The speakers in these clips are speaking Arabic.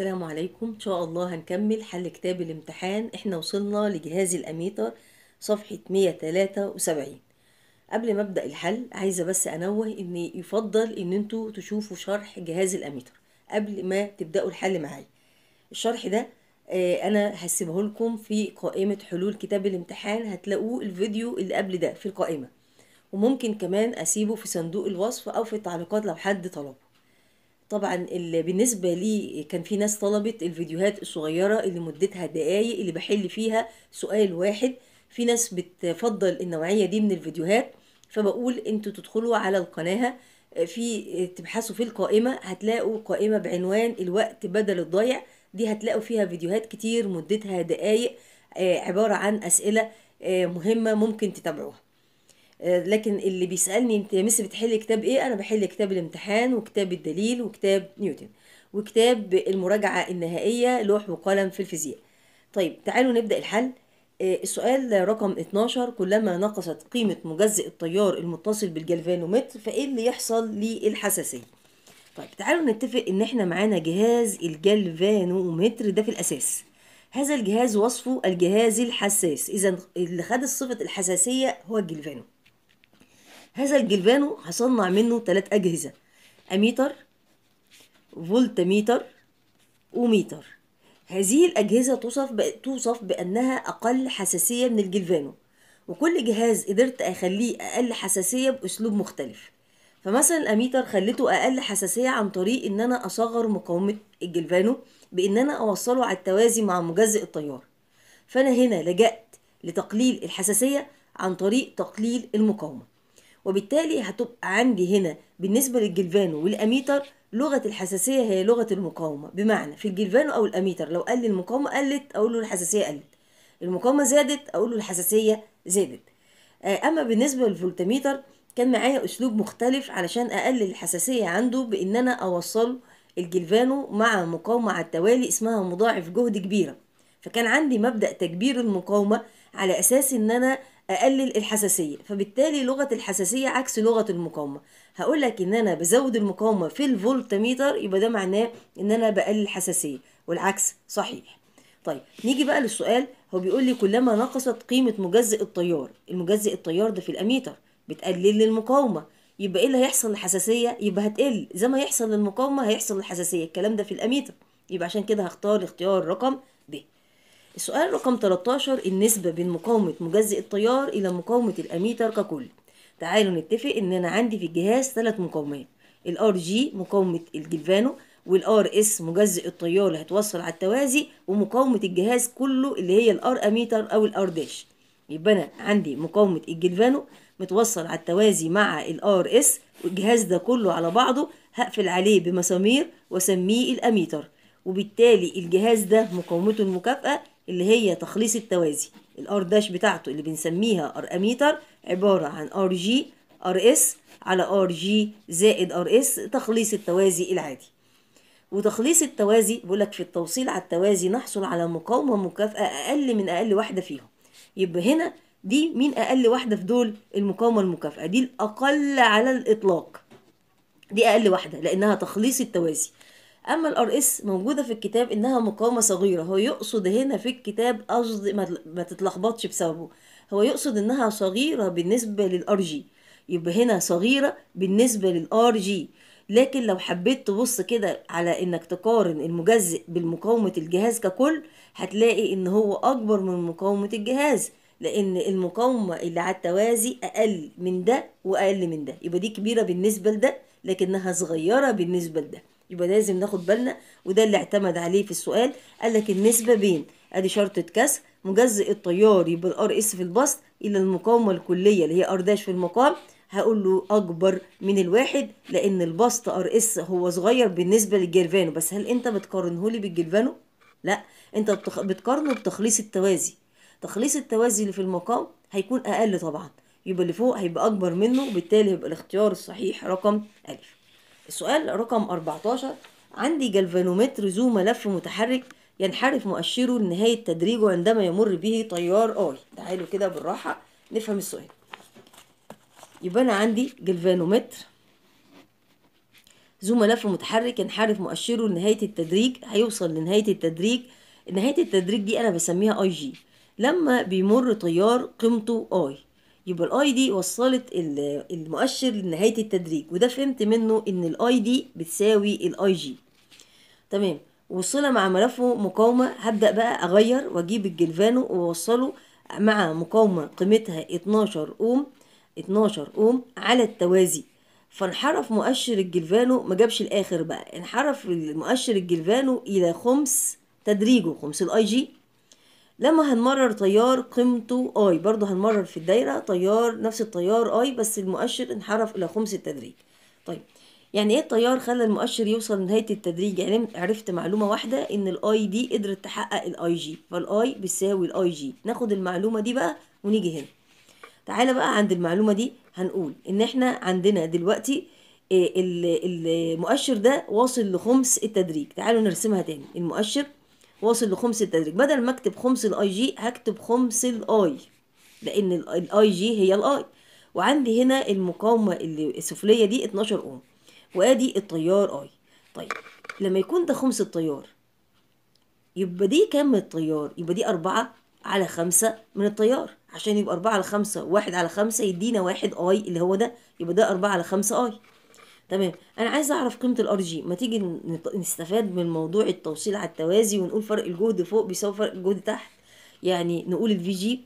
السلام عليكم ان شاء الله هنكمل حل كتاب الامتحان احنا وصلنا لجهاز الاميتر صفحة 173 قبل ما ابدا الحل عايزة بس انوه ان يفضل ان انتوا تشوفوا شرح جهاز الاميتر قبل ما تبداوا الحل معايا الشرح ده آه، انا هسيبه لكم في قائمة حلول كتاب الامتحان هتلاقوه الفيديو اللي قبل ده في القائمة وممكن كمان اسيبه في صندوق الوصف او في التعليقات لو حد طلبه طبعا اللي بالنسبة لي كان في ناس طلبت الفيديوهات الصغيرة اللي مدتها دقايق اللي بحل فيها سؤال واحد في ناس بتفضل النوعية دي من الفيديوهات فبقول انتوا تدخلوا على القناة في تبحثوا في القائمة هتلاقوا قائمة بعنوان الوقت بدل الضيع دي هتلاقوا فيها فيديوهات كتير مدتها دقايق آه، عبارة عن أسئلة آه، مهمة ممكن تتابعوها آه، لكن اللي بيسالني انت يا مس بتحل كتاب ايه انا بحل كتاب الامتحان وكتاب الدليل وكتاب نيوتن وكتاب المراجعه النهائيه لوح وقلم في الفيزياء طيب تعالوا نبدا الحل آه، السؤال رقم 12 كلما نقصت قيمة مجزئ التيار المتصل بالجلفانومتر فإيه اللي يحصل للحساسية؟ طيب تعالوا نتفق إن إحنا معانا جهاز الجلفانومتر ده في الأساس هذا الجهاز وصفه الجهاز الحساس إذا اللي خد صفة الحساسية هو الجلفانو هذا الجلفانو هصنع منه ثلاث أجهزة أميتر فولتميتر وميتر هذه الأجهزة توصف, ب... توصف بأنها أقل حساسية من الجلفانو وكل جهاز قدرت أخليه أقل حساسية بأسلوب مختلف فمثلا الأميتر خليته أقل حساسية عن طريق إن أنا أصغر مقاومة الجلفانو بإن أنا أوصله على التوازي مع مجزئ التيار فأنا هنا لجأت لتقليل الحساسية عن طريق تقليل المقاومة وبالتالي هتبقى عندي هنا بالنسبة للجلفانو والأميتر لغة الحساسية هي لغة المقاومة بمعنى في الجلفانو أو الأميتر لو قل المقاومة قلت أقول له الحساسية قلت المقاومة زادت أقول له الحساسية زادت آه، أما بالنسبة للفولتميتر كان معايا أسلوب مختلف علشان أقلل الحساسية عنده بإن أنا أوصله الجلفانو مع مقاومة على التوالي اسمها مضاعف جهد كبيرة فكان عندي مبدأ تكبير المقاومة على أساس إن أنا اقلل الحساسيه فبالتالي لغه الحساسيه عكس لغه المقاومه هقول لك ان انا بزود المقاومه في الفولتميتر يبقى ده معناه ان انا بقلل الحساسيه والعكس صحيح طيب نيجي بقى للسؤال هو بيقول لي كلما نقصت قيمه مجزئ التيار المجزئ التيار ده في الاميتر بتقلل لي المقاومه يبقى ايه اللي هيحصل للحساسيه يبقى هتقل زي ما يحصل للمقاومه هيحصل للحساسيه الكلام ده في الاميتر يبقى عشان كده هختار اختيار رقم السؤال رقم 13 النسبة بين مقاومة مجزئ التيار إلى مقاومة الأميتر ككل تعالوا نتفق إن أنا عندي في الجهاز ثلاث مقاومات الار جي مقاومة الجلفانو والار اس مجزئ التيار اللي هتوصل على التوازي ومقاومة الجهاز كله اللي هي الار اميتر أو الار داش يبقى أنا عندي مقاومة الجلفانو متوصل على التوازي مع الار اس والجهاز ده كله على بعضه هقفل عليه بمسامير واسميه الاميتر وبالتالي الجهاز ده مقاومته المكافئة اللي هي تخليص التوازي الار داش بتاعته اللي بنسميها ار اميتر عباره عن ار جي ار اس على ار جي زائد ار اس تخليص التوازي العادي وتخليص التوازي بيقول لك في التوصيل على التوازي نحصل على مقاومه مكافاه اقل من اقل واحده فيهم يبقى هنا دي مين اقل واحده في دول المقاومه المكافاه دي الاقل على الاطلاق دي اقل واحده لانها تخليص التوازي اما الار اس موجوده في الكتاب انها مقاومه صغيره هو يقصد هنا في الكتاب قصد ما تتلخبطش بسببه هو يقصد انها صغيره بالنسبه للار جي يبقى هنا صغيره بالنسبه للار جي لكن لو حبيت تبص كده على انك تقارن المجزئ بمقاومه الجهاز ككل هتلاقي ان هو اكبر من مقاومه الجهاز لان المقاومه اللي على التوازي اقل من ده واقل من ده يبقى دي كبيره بالنسبه لده لكنها صغيره بالنسبه لده يبقى لازم ناخد بالنا وده اللي اعتمد عليه في السؤال قال لك النسبه بين ادي شرطه كسر مجزئ التيار يبقى الار اس في البسط الى المقاومه الكليه اللي هي ار داش في المقام هقول له اكبر من الواحد لان البسط ار اس هو صغير بالنسبه للجلفانو بس هل انت بتقارنه لي بالجلفانو لا انت بتقارنه بتخليص التوازي تخليص التوازي اللي في المقام هيكون اقل طبعا يبقى اللي فوق هيبقى اكبر منه وبالتالي هيبقى الاختيار الصحيح رقم الف السؤال رقم 14 عندي جلفانومتر ذو ملف متحرك ينحرف مؤشره لنهاية تدريجه عندما يمر به تيار آي تعالوا كده بالراحة نفهم السؤال يبقى أنا عندي جلفانومتر ذو ملف متحرك ينحرف مؤشره لنهاية التدريج هيوصل لنهاية التدريج نهاية التدريج دي أنا بسميها اي جي لما بيمر تيار قيمته اي يبقى الاي دي وصلت المؤشر لنهايه التدريج وده فهمت منه ان الاي دي بتساوي الاي جي تمام وصلنا مع ملفه مقاومه هبدا بقى اغير واجيب الجلفانو واوصله مع مقاومه قيمتها 12 اوم 12 اوم على التوازي فانحرف مؤشر الجلفانو ما جابش الاخر بقى انحرف مؤشر الجلفانو الى خمس تدريجه خمس الاي جي لما هنمرر تيار قيمته اي برضه هنمرر في الدايرة تيار نفس التيار اي بس المؤشر انحرف الى خمس التدريج طيب يعني ايه التيار خلى المؤشر يوصل لنهاية التدريج يعني عرفت معلومة واحدة ان الاي دي قدرت تحقق الاي جي فالاي بيساوي الاي جي ناخد المعلومة دي بقى ونيجي هنا تعالى بقى عند المعلومة دي هنقول ان احنا عندنا دلوقتي آه، المؤشر ده واصل لخمس التدريج تعالوا نرسمها تاني المؤشر واصل لخمس التدريج بدل ما اكتب خمس الاي جي هكتب خمس الاي لان الاي جي هي الاي وعندي هنا المقاومه اللي السفليه دي 12 اوم وادي التيار اي طيب لما يكون ده خمس التيار يبقى دي كم التيار يبقى دي أربعة على خمسة من التيار عشان يبقى أربعة على خمسة واحد على خمسة يدينا واحد اي اللي هو ده يبقى ده أربعة على خمسة اي تمام انا عايزه اعرف قيمه الار جي ما تيجي نستفاد من موضوع التوصيل على التوازي ونقول فرق الجهد فوق بيساوي فرق الجهد تحت يعني نقول الفي جي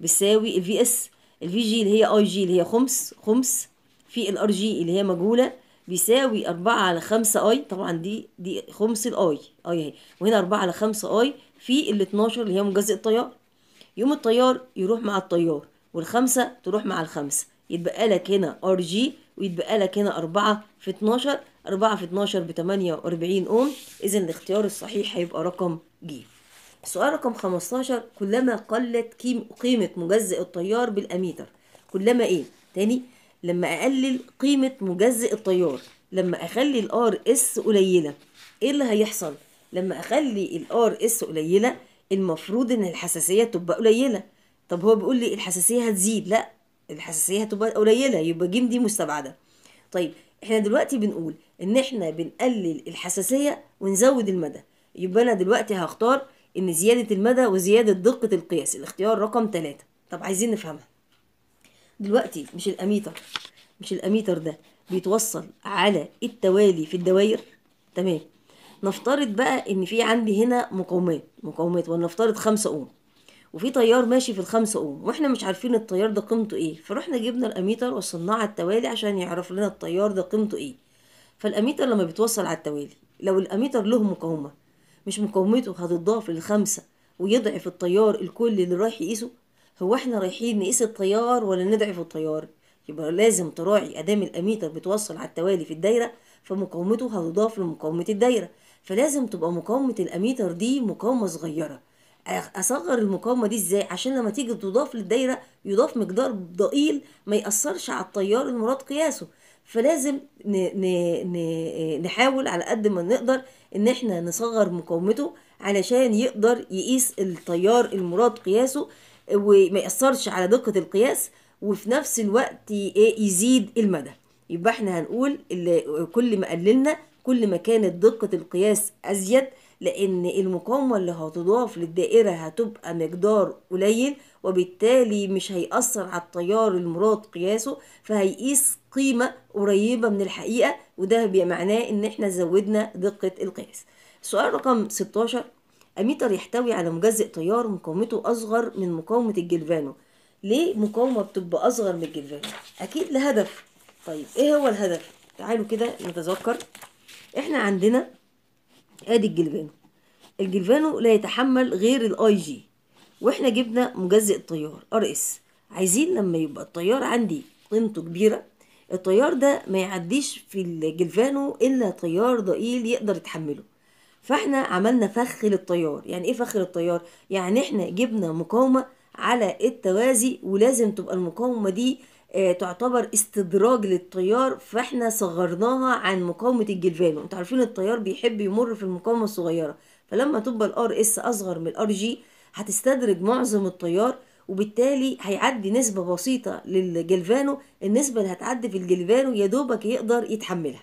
بتساوي الفي اس الفي جي اللي هي اي جي اللي هي خمس خمس في الار جي اللي هي مجهوله بيساوي أربعة على خمسة اي طبعا دي دي خمس الاي اي اهي وهنا أربعة على خمسة اي في ال 12 اللي هي مجزء التيار يوم التيار يروح مع التيار والخمسة تروح مع الخمسة يتبقى لك هنا ار جي ويتبقى لك هنا 4 في 12 4 في 12 ب 48 اوم اذا الاختيار الصحيح هيبقى رقم جي السؤال رقم 15 كلما قلت قيمة مجزئ التيار بالأميتر كلما ايه تاني لما اقلل قيمة مجزئ التيار لما اخلي الار اس قليلة ايه اللي هيحصل لما اخلي الار اس قليلة المفروض ان الحساسية تبقى قليلة طب هو بيقول لي الحساسية هتزيد لا الحساسيه هتبقى قليله يبقى ج دي مستبعده طيب احنا دلوقتي بنقول ان احنا بنقلل الحساسيه ونزود المدى يبقى انا دلوقتي هختار ان زياده المدى وزياده دقه القياس الاختيار رقم 3 طب عايزين نفهمها دلوقتي مش الاميتر مش الاميتر ده بيتوصل على التوالي في الدوائر تمام نفترض بقى ان في عندي هنا مقاومات مقاومات ولنفترض 5 اوم وفي طيار ماشي في الخمسة أم واحنا مش عارفين الطيار ده قيمته ايه فروحنا جبنا الأميتر وصلناه على التوالي عشان يعرف لنا الطيار ده قيمته ايه فالأميتر لما بيتوصل على التوالي لو الأميتر له مقاومة مش مقاومته هتضاف للخمسة ويضعف الطيار الكل اللي رايح يقيسه هو احنا رايحين نقيس الطيار ولا نضعف الطيار يبقى لازم تراعي أدام الأميتر بتوصل على التوالي في الدايرة فمقاومته هتضاف لمقاومة الدايرة فلازم تبقى مقاومة الأميتر دي مقاومة صغيرة اصغر المقاومه دي ازاي عشان لما تيجي تضاف للدايره يضاف مقدار ضئيل ما ياثرش على التيار المراد قياسه فلازم نحاول على قد ما نقدر ان احنا نصغر مقاومته علشان يقدر يقيس التيار المراد قياسه وما ياثرش على دقه القياس وفي نفس الوقت إيه، يزيد المدى يبقى احنا هنقول كل ما قللنا كل ما كانت دقه القياس ازيد لأن المقاومة اللي هتضاف للدائرة هتبقى مقدار قليل وبالتالي مش هيأثر على التيار المراد قياسه فهيقيس قيمة قريبة من الحقيقة وده معناه إن إحنا زودنا دقة القياس. سؤال رقم 16 أميتر يحتوي على مجزئ تيار مقاومته أصغر من مقاومة الجلفانو ليه مقاومة بتبقى أصغر من الجلفانو؟ أكيد لهدف طيب إيه هو الهدف؟ تعالوا كده نتذكر إحنا عندنا ادي الجلفانو الجلفانو لا يتحمل غير الاي جي واحنا جبنا مجزئ التيار ار اس عايزين لما يبقى التيار عندي قيمته كبيره التيار ده ما يعديش في الجلفانو الا تيار ضئيل يقدر يتحمله فاحنا عملنا فخ للتيار يعني ايه فخ للتيار يعني احنا جبنا مقاومه على التوازي ولازم تبقى المقاومه دي آه، تعتبر استدراج للتيار فاحنا صغرناها عن مقاومة الجلفانو انتوا عارفين التيار بيحب يمر في المقاومة الصغيرة فلما تبقى الار اس اصغر من الار جي هتستدرج معظم التيار وبالتالي هيعدي نسبة بسيطة للجلفانو النسبة اللي هتعدي في الجلفانو يا دوبك يقدر يتحملها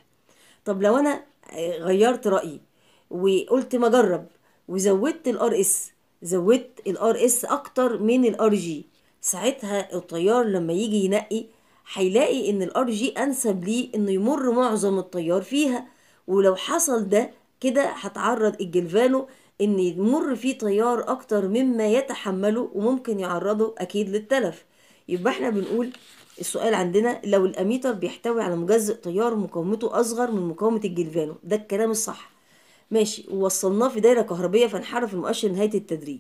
طب لو انا آه، غيرت رأيي وقلت ما جرب وزودت الار اس زودت الار اس اكتر من الار جي ساعتها الطيار لما يجي ينقي هيلاقي ان الار جي انسب ليه انه يمر معظم التيار فيها ولو حصل ده كده هتعرض الجلفانو ان يمر فيه تيار اكتر مما يتحمله وممكن يعرضه اكيد للتلف يبقى احنا بنقول السؤال عندنا لو الاميتر بيحتوي على مجزئ تيار مقاومته اصغر من مقاومه الجلفانو ده الكلام الصح ماشي ووصلناه في دايره كهربيه فانحرف المؤشر نهايه التدريج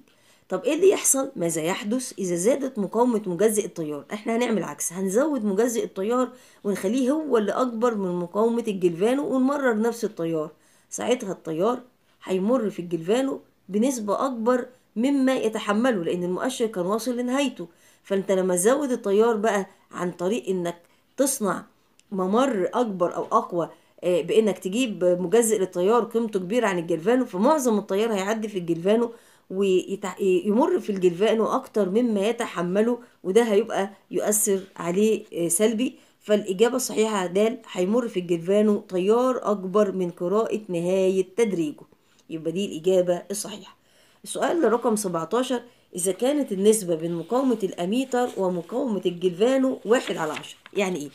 طب ايه اللي يحصل ماذا يحدث اذا زادت مقاومه مجزئ التيار احنا هنعمل عكس هنزود مجزئ التيار ونخليه هو اللي اكبر من مقاومه الجلفانو ونمرر نفس التيار ساعتها التيار هيمر في الجلفانو بنسبه اكبر مما يتحمله لان المؤشر كان واصل لنهايته فانت لما تزود التيار بقى عن طريق انك تصنع ممر اكبر او اقوى آه، بانك تجيب مجزئ للتيار قيمته كبيره عن الجلفانو فمعظم التيار هيعدي في الجلفانو ويمر في الجلفانه أكتر مما يتحمله وده هيبقى يؤثر عليه آه، سلبي فالإجابة الصحيحة دال هيمر في الجلفانه تيار أكبر من قراءة نهاية تدريجه يبقى دي الإجابة الصحيحة السؤال رقم 17 إذا كانت النسبة بين مقاومة الأميتر ومقاومة الجلفانو واحد على 10 يعني إيه؟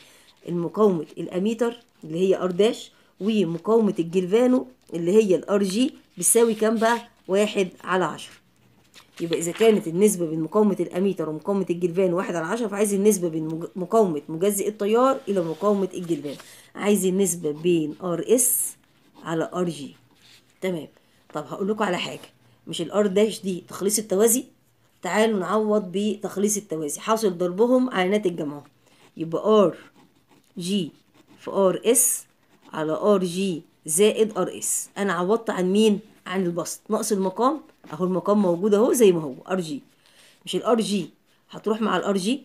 المقاومه الأميتر اللي هي أرداش ومقاومة الجلفانو اللي هي الأر جي بتساوي كام بقى؟ واحد على عشرة يبقى إذا كانت النسبة بين مقاومة الأميتر ومقاومة الجلفان واحد على عشرة فعايز النسبة بين مقاومة مجزئ التيار إلى مقاومة الجلفان عايز النسبة بين ار اس على ار جي تمام طب هقول لكم على حاجة مش الار داش دي تخليص التوازي تعالوا نعوض بتخليص التوازي حاصل ضربهم على ناتج جمعهم يبقى ار جي في ار اس على ار جي زائد ار اس انا عوضت عن مين عن البسط ناقص المقام اهو المقام موجود اهو زي ما هو ار جي مش الار جي هتروح مع الار جي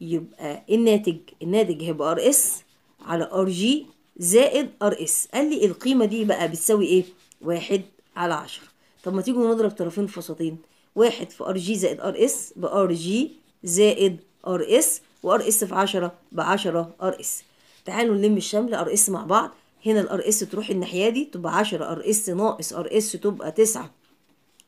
يبقى الناتج الناتج هيبقى ار اس على ار جي زائد ار اس قال لي القيمه دي بقى بتساوي ايه واحد على عشرة طب ما تيجوا نضرب طرفين في وسطين واحد في ار جي زائد ار اس بار جي زائد ار اس وار اس في عشرة 10 ار اس تعالوا نلم الشمل ار اس مع بعض هنا الار اس تروح الناحيه دي تبقى 10 ار اس ناقص ار اس تبقى 9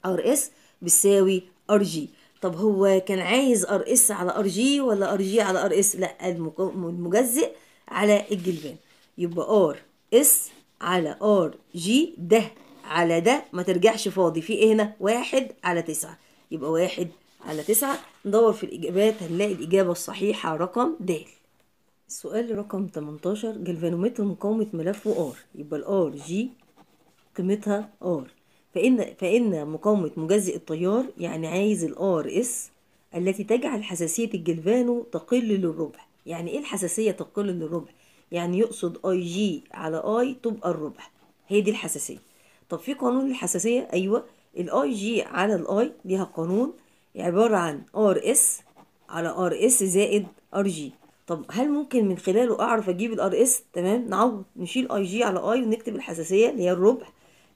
ار اس بتساوي ار جي طب هو كان عايز ار اس على ار جي ولا ار جي على ار اس لا المجزئ على الجلبان يبقى ار اس على ار جي ده على ده ما ترجعش فاضي في ايه هنا واحد على تسعة يبقى واحد على تسعة ندور في الإجابات هنلاقي الإجابة الصحيحة رقم د سؤال رقم 18 جلفانومتر مقاومة ملفه R يبقى R جي قيمتها R فإن فإن مقاومة مجزئ التيار يعني عايز R S التي تجعل حساسية الجلفانو تقل للربع يعني ايه الحساسية تقل للربع يعني يقصد I جي على I تبقى الربع هي دي الحساسية طب في قانون الحساسية ايوه I جي على I ليها قانون عبارة عن R S على R S زائد R جي طب هل ممكن من خلاله اعرف اجيب الار اس تمام نعوض نشيل اي جي على اي ونكتب الحساسيه اللي هي الربع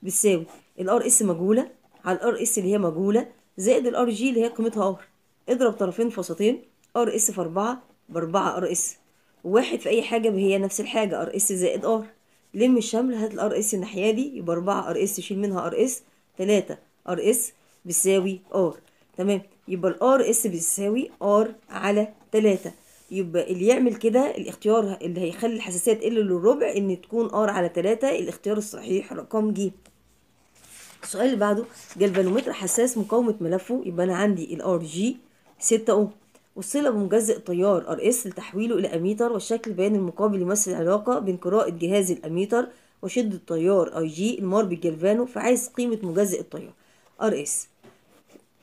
بتساوي الار اس مجهوله على الار اس اللي هي مجهوله زائد الار جي اللي هي قيمتها ار اضرب طرفين في وسطين ار اس في 4 ب 4 ار اس واحد في اي حاجه هي نفس الحاجه ار اس زائد ار لم الشمل هات الار اس الناحيه دي يبقى 4 ار اس شيل منها ار اس 3 ار اس بيساوي ار تمام يبقى الار اس بيساوي ار على 3 يبقى اللي يعمل كده الاختيار اللي هيخلي الحساسية تقل للربع ان تكون ار على تلاتة الاختيار الصحيح رقم ج السؤال اللي بعده جلفانومتر حساس مقاومة ملفه يبقى انا عندي الار جي 6 او والصلة بمجزئ تيار ار اس لتحويله الى اميتر والشكل البياني المقابل يمثل العلاقة بين قراءة جهاز الاميتر وشدة التيار اي جي المار بالجلفانو فعايز قيمة مجزئ التيار ار اس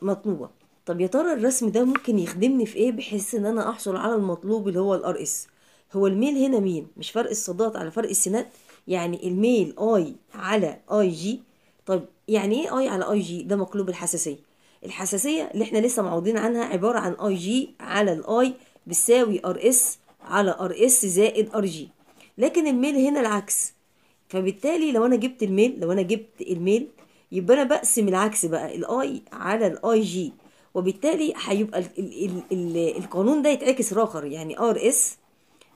مطلوبة طب يا ترى الرسم ده ممكن يخدمني في ايه بحيث ان انا احصل على المطلوب اللي هو الار اس هو الميل هنا مين مش فرق الصادات على فرق السينات يعني الميل اي على اي جي طب يعني ايه اي على اي جي ده مقلوب الحساسيه الحساسيه اللي احنا لسه معوضين عنها عباره عن اي جي على الاي بتساوي ار اس على ار اس زائد ار جي لكن الميل هنا العكس فبالتالي لو انا جبت الميل لو انا جبت الميل يبقى انا بقسم العكس بقى الاي على الاي جي وبالتالي هيبقى ال ال ال القانون ده يتعكس راخر يعني ار اس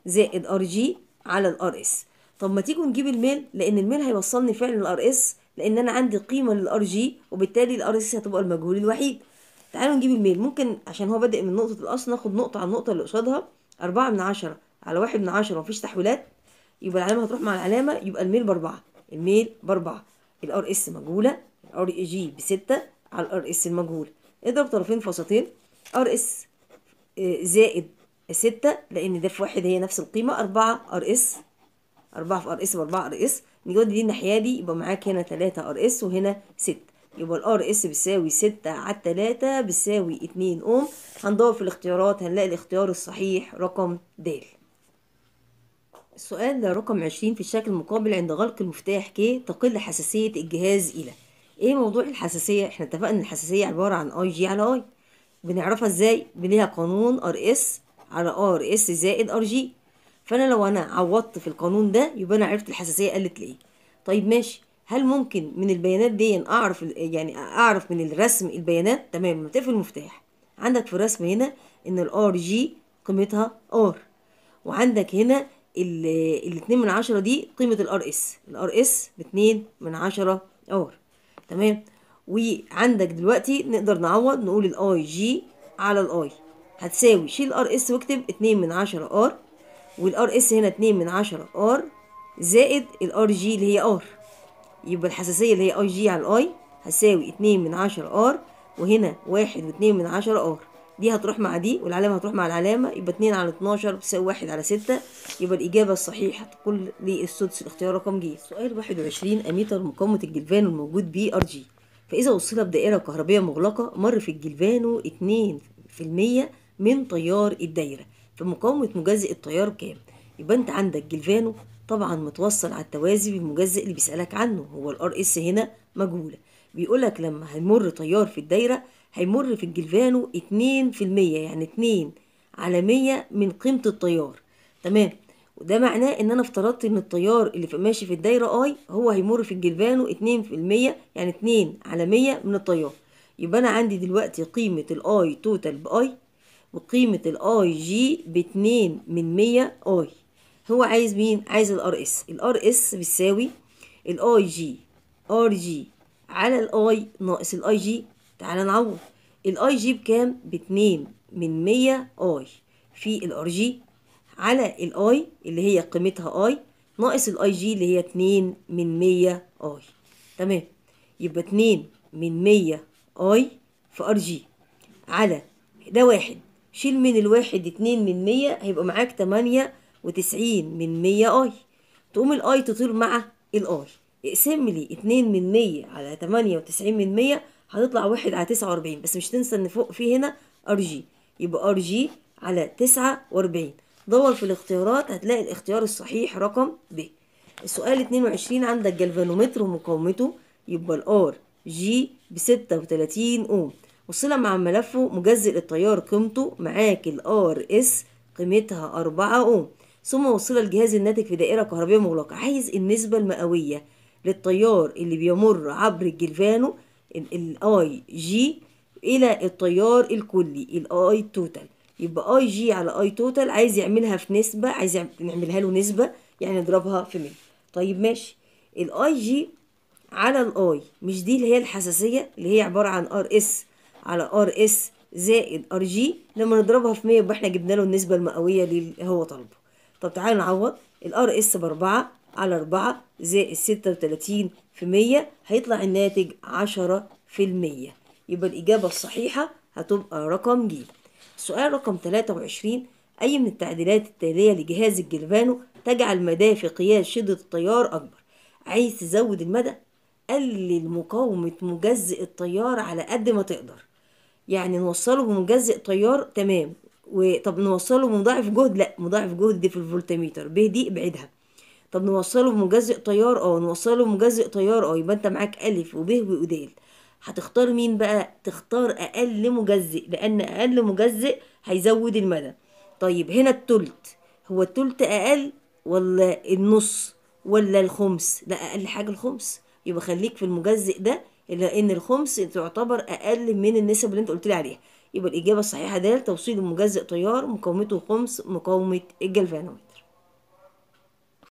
زائد ار جي على الار اس طب ما تيجوا نجيب الميل لان الميل هيوصلني فعلا للار اس لان انا عندي قيمه للار جي وبالتالي الار اس هتبقى المجهول الوحيد تعالوا نجيب الميل ممكن عشان هو بادئ من نقطه الاصل ناخد نقطه على النقطه اللي قصادها أربعة من عشرة على واحد من عشرة مفيش تحويلات يبقى العلامه هتروح مع العلامه يبقى الميل باربعة الميل باربعة الار اس مجهوله الار جي بستة على الار اس المجهوله اضرب طرفين في وسطين ار اس آه، زائد ستة لأن ده في واحد هي نفس القيمة أربعة ار اس أربعة في ار اس بأربعة ار اس نيجي دي الناحية دي يبقى معاك هنا تلاتة ار اس وهنا ستة يبقى الار اس بيساوي ستة على تلاتة بتساوي اتنين اوم هندور في الاختيارات هنلاقي الاختيار الصحيح رقم د السؤال ده رقم عشرين في الشكل المقابل عند غلق المفتاح ك تقل حساسية الجهاز إلى ايه موضوع الحساسيه احنا اتفقنا ان الحساسيه عباره عن اي جي على اي بنعرفها ازاي ليها قانون ار اس على ار اس زائد ار جي فانا لو انا عوضت في القانون ده يبقى انا عرفت الحساسيه قلت ليه طيب ماشي هل ممكن من البيانات دي اعرف يعني اعرف من الرسم البيانات تمام لما تقفل المفتاح عندك في الرسم هنا ان الار جي قيمتها ار وعندك هنا الاتنين من عشرة دي قيمة الار اس الار اس باتنين من عشرة ار تمام وعندك دلوقتي نقدر نعوض نقول الاي جي على الاي هتساوي شيل ار اس واكتب اتنين من عشرة ار والار اس هنا اتنين من عشرة ار زائد الار جي اللي هي ار يبقى الحساسية اللي هي اي جي على الاي هتساوي اتنين من عشرة ار وهنا واحد واتنين من عشرة ار دي هتروح مع دي والعلامة هتروح مع العلامة يبقى اتنين على اتناشر بتساوي واحد على ستة يبقى الإجابة الصحيحة لي للسدس الاختيار رقم جي سؤال واحد وعشرين أميتر مقاومة الجلفان الموجود بي ار جي فإذا وصلت بدائرة كهربية مغلقة مر في الجلفانو اتنين في المية من تيار الدايرة فمقاومة مجزئ التيار كام؟ يبقى أنت عندك جلفانو طبعا متوصل على التوازي بالمجزئ اللي بيسألك عنه هو الار اس هنا مجهولة بيقولك لما هيمر تيار في الدايرة هيمر في الجلفانو اتنين في المية يعني اتنين على مية من قيمة التيار تمام وده معناه ان انا افترضت ان التيار اللي في ماشي في الدايرة اي هو هيمر في الجلفانو اتنين في المية يعني اتنين على مية من التيار يبقى انا عندي دلوقتي قيمة الاي توتال باي وقيمة الاي جي باتنين من مية اي هو عايز مين؟ عايز الار اس الار اس بتساوي الاي جي ار جي على الاي ناقص الاي جي تعالى نعوض الاي جي بكام باتنين من مية اي في الار جي على الاي اللي هي قيمتها اي ناقص الاي جي اللي هي اتنين من مية اي تمام يبقى اتنين من مية اي في ار جي على ده واحد شيل من الواحد اتنين من مية هيبقى معاك تمانية وتسعين من مية اي تقوم الاي تطير مع الاي اقسم لي اتنين من مية على تمانية وتسعين من مية هتطلع واحد على تسعة وأربعين بس مش تنسى إن فوق في هنا أر جي يبقى أر جي على تسعة وأربعين دور في الاختيارات هتلاقي الاختيار الصحيح رقم ب السؤال اتنين وعشرين عندك جلفانومتر ومقاومته يبقى الآر جي بستة وتلاتين أوم وصلة مع ملفه مجزئ التيار قيمته معاك الآر اس قيمتها أربعة أوم ثم وصل الجهاز الناتج في دائرة كهربية مغلقة عايز النسبة المئوية للتيار اللي بيمر عبر الجلفانو الاي جي الى التيار الكلي الاي توتال يبقى اي جي على اي توتال عايز يعملها في نسبه عايز نعملها له نسبه يعني نضربها في 100 طيب ماشي الاي جي على الاي مش دي اللي هي الحساسيه اللي هي عباره عن ار اس على ار اس زائد ار جي لما نضربها في 100 يبقى احنا جبنا له النسبه المئويه اللي هو طالبه طب تعالى نعوض الار اس ب 4 على 4 زائد 36 في 100 هيطلع الناتج 10 في المية يبقى الإجابة الصحيحة هتبقى رقم ج سؤال رقم 23 أي من التعديلات التالية لجهاز الجلفانو تجعل مداه في قياس شدة التيار أكبر عايز تزود المدى قلل مقاومة مجزئ التيار على قد ما تقدر يعني نوصله بمجزئ تيار تمام وطب نوصله بمضاعف جهد لا مضاعف جهد دي في الفولتميتر ب دي ابعدها طب نوصله بمجزئ طيار اه نوصله بمجزئ طيار اه يبقى انت معاك الف وب ودال هتختار مين بقى تختار اقل مجزئ لان اقل مجزئ هيزود المدى طيب هنا التلت هو التلت اقل ولا النص ولا الخمس لا اقل حاجه الخمس يبقى خليك في المجزئ ده لان الخمس تعتبر اقل من النسب اللي انت قلت لي عليها يبقى الاجابه الصحيحه ده توصيل مجزئ تيار مقاومته خمس مقاومه الجلفانويد